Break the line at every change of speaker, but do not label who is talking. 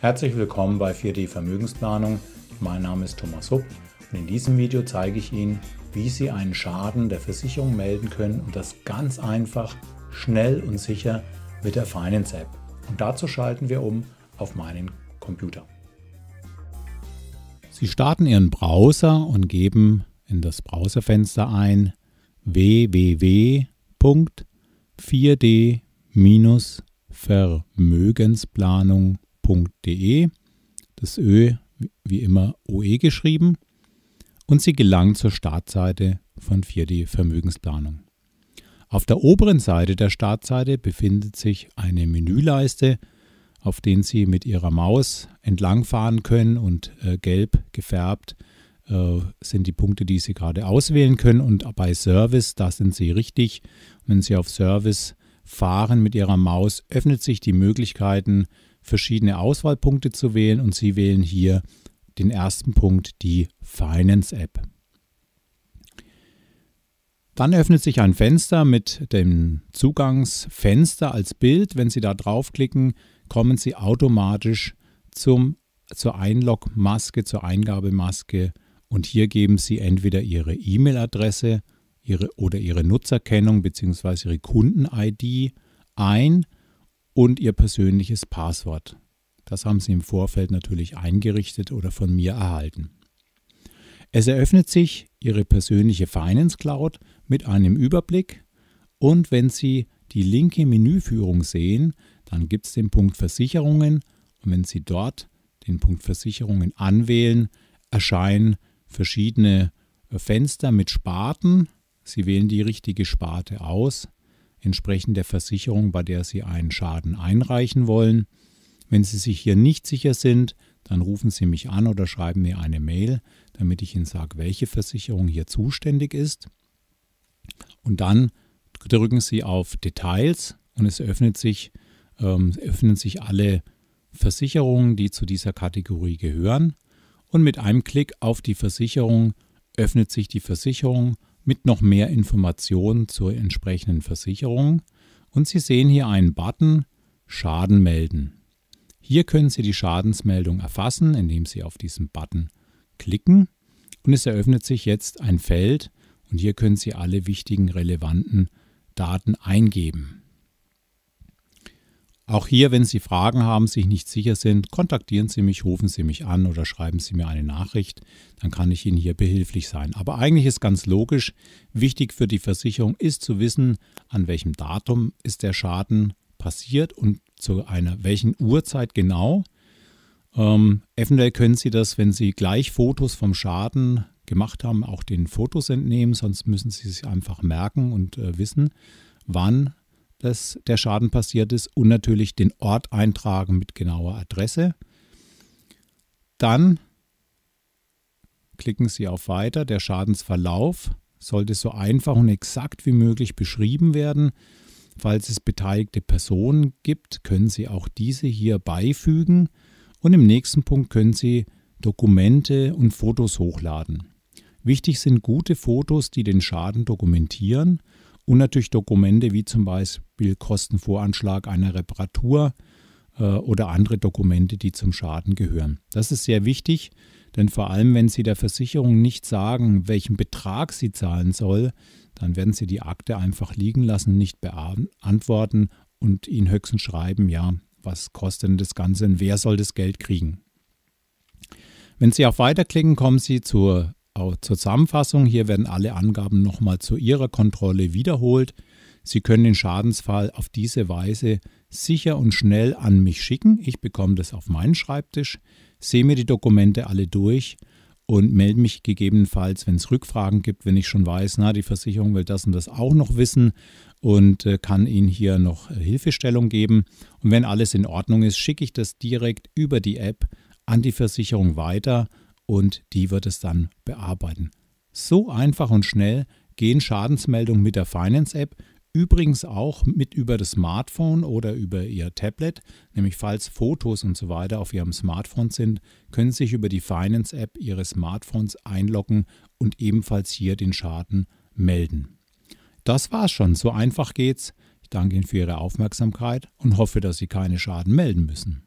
Herzlich willkommen bei 4D Vermögensplanung. Mein Name ist Thomas Hupp und in diesem Video zeige ich Ihnen, wie Sie einen Schaden der Versicherung melden können und das ganz einfach, schnell und sicher mit der Finance App. Und dazu schalten wir um auf meinen Computer. Sie starten Ihren Browser und geben in das Browserfenster ein www.4d-vermögensplanung.com ö.de, das Ö wie immer OE geschrieben, und Sie gelangen zur Startseite von 4D Vermögensplanung. Auf der oberen Seite der Startseite befindet sich eine Menüleiste, auf denen Sie mit Ihrer Maus entlangfahren können und äh, gelb gefärbt äh, sind die Punkte, die Sie gerade auswählen können. Und bei Service, da sind Sie richtig. wenn Sie auf Service fahren mit Ihrer Maus, öffnet sich die Möglichkeiten verschiedene Auswahlpunkte zu wählen und Sie wählen hier den ersten Punkt, die Finance App. Dann öffnet sich ein Fenster mit dem Zugangsfenster als Bild. Wenn Sie da draufklicken, kommen Sie automatisch zum, zur Einlog-Maske, zur Eingabemaske und hier geben Sie entweder Ihre E-Mail-Adresse Ihre, oder Ihre Nutzerkennung bzw. Ihre Kunden-ID ein und ihr persönliches Passwort. Das haben sie im Vorfeld natürlich eingerichtet oder von mir erhalten. Es eröffnet sich Ihre persönliche Finance Cloud mit einem Überblick und wenn Sie die linke Menüführung sehen, dann gibt es den Punkt Versicherungen und wenn Sie dort den Punkt Versicherungen anwählen, erscheinen verschiedene äh, Fenster mit Sparten. Sie wählen die richtige Sparte aus entsprechend der Versicherung, bei der Sie einen Schaden einreichen wollen. Wenn Sie sich hier nicht sicher sind, dann rufen Sie mich an oder schreiben mir eine Mail, damit ich Ihnen sage, welche Versicherung hier zuständig ist. Und dann drücken Sie auf Details und es öffnet sich, ähm, öffnen sich alle Versicherungen, die zu dieser Kategorie gehören. Und mit einem Klick auf die Versicherung öffnet sich die Versicherung mit noch mehr Informationen zur entsprechenden Versicherung. Und Sie sehen hier einen Button Schaden melden. Hier können Sie die Schadensmeldung erfassen, indem Sie auf diesen Button klicken. Und es eröffnet sich jetzt ein Feld und hier können Sie alle wichtigen relevanten Daten eingeben. Auch hier, wenn Sie Fragen haben, sich nicht sicher sind, kontaktieren Sie mich, rufen Sie mich an oder schreiben Sie mir eine Nachricht, dann kann ich Ihnen hier behilflich sein. Aber eigentlich ist ganz logisch, wichtig für die Versicherung ist zu wissen, an welchem Datum ist der Schaden passiert und zu einer welchen Uhrzeit genau. Ähm, eventuell können Sie das, wenn Sie gleich Fotos vom Schaden gemacht haben, auch den Fotos entnehmen, sonst müssen Sie sich einfach merken und äh, wissen, wann dass der Schaden passiert ist und natürlich den Ort eintragen mit genauer Adresse. Dann klicken Sie auf Weiter. Der Schadensverlauf sollte so einfach und exakt wie möglich beschrieben werden. Falls es beteiligte Personen gibt, können Sie auch diese hier beifügen. Und im nächsten Punkt können Sie Dokumente und Fotos hochladen. Wichtig sind gute Fotos, die den Schaden dokumentieren und natürlich Dokumente wie zum Beispiel Kostenvoranschlag einer Reparatur äh, oder andere Dokumente, die zum Schaden gehören. Das ist sehr wichtig, denn vor allem, wenn Sie der Versicherung nicht sagen, welchen Betrag sie zahlen soll, dann werden Sie die Akte einfach liegen lassen, nicht beantworten und Ihnen höchstens schreiben, ja, was kostet denn das Ganze und wer soll das Geld kriegen. Wenn Sie auf Weiterklicken, kommen Sie zur auch äh, Zur Zusammenfassung, hier werden alle Angaben nochmal zu Ihrer Kontrolle wiederholt. Sie können den Schadensfall auf diese Weise sicher und schnell an mich schicken. Ich bekomme das auf meinen Schreibtisch, sehe mir die Dokumente alle durch und melde mich gegebenenfalls, wenn es Rückfragen gibt, wenn ich schon weiß, na, die Versicherung will das und das auch noch wissen und äh, kann Ihnen hier noch äh, Hilfestellung geben. Und wenn alles in Ordnung ist, schicke ich das direkt über die App an die Versicherung weiter und die wird es dann bearbeiten. So einfach und schnell gehen Schadensmeldungen mit der Finance App, übrigens auch mit über das Smartphone oder über Ihr Tablet, nämlich falls Fotos und so weiter auf Ihrem Smartphone sind, können Sie sich über die Finance App Ihres Smartphones einloggen und ebenfalls hier den Schaden melden. Das war's schon, so einfach geht's. Ich danke Ihnen für Ihre Aufmerksamkeit und hoffe, dass Sie keine Schaden melden müssen.